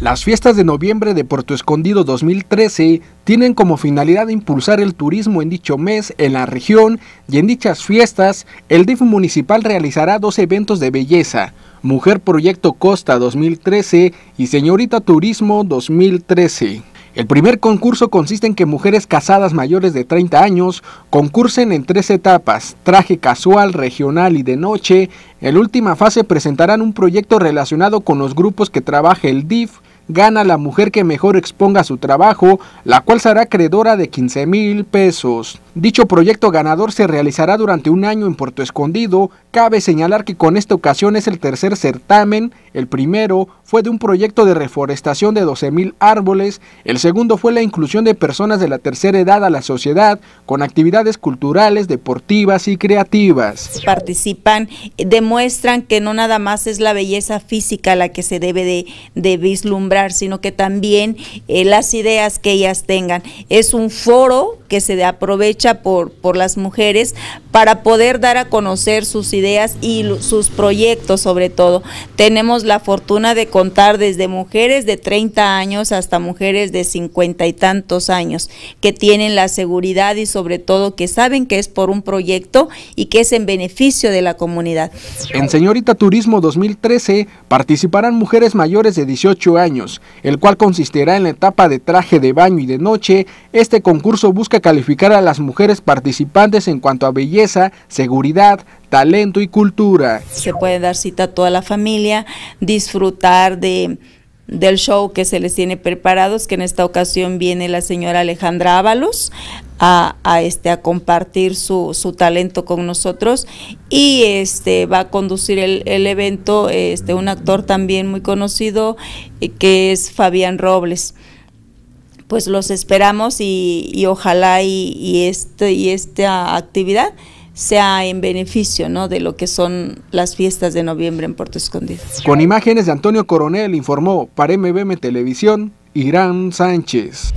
Las fiestas de noviembre de Puerto Escondido 2013 tienen como finalidad impulsar el turismo en dicho mes en la región y en dichas fiestas el DIF municipal realizará dos eventos de belleza, Mujer Proyecto Costa 2013 y Señorita Turismo 2013. El primer concurso consiste en que mujeres casadas mayores de 30 años concursen en tres etapas, traje casual, regional y de noche. En la última fase presentarán un proyecto relacionado con los grupos que trabaja el DIF gana la mujer que mejor exponga su trabajo, la cual será creadora de 15 mil pesos. Dicho proyecto ganador se realizará durante un año en Puerto Escondido. Cabe señalar que con esta ocasión es el tercer certamen. El primero fue de un proyecto de reforestación de 12.000 árboles. El segundo fue la inclusión de personas de la tercera edad a la sociedad con actividades culturales, deportivas y creativas. Participan, demuestran que no nada más es la belleza física la que se debe de, vislumbrar, sino que también eh, las ideas que ellas tengan. Es un foro que se aprovecha por, por las mujeres para poder dar a conocer sus ideas y sus proyectos sobre todo. Tenemos la fortuna de contar desde mujeres de 30 años hasta mujeres de 50 y tantos años que tienen la seguridad y sobre todo que saben que es por un proyecto y que es en beneficio de la comunidad. En Señorita Turismo 2013 participarán mujeres mayores de 18 años, el cual consistirá en la etapa de traje de baño y de noche. Este concurso busca calificar a las mujeres participantes en cuanto a belleza, seguridad, talento y cultura. Se puede dar cita a toda la familia, disfrutar de del show que se les tiene preparados, que en esta ocasión viene la señora Alejandra Ábalos a, a, este, a compartir su, su, talento con nosotros y este, va a conducir el, el evento este, un actor también muy conocido eh, que es Fabián Robles pues los esperamos y, ojalá y, este, y esta actividad sea en beneficio de lo que son las fiestas de noviembre en Puerto Escondido. Con imágenes de Antonio Coronel informó para MBM Televisión, Irán Sánchez.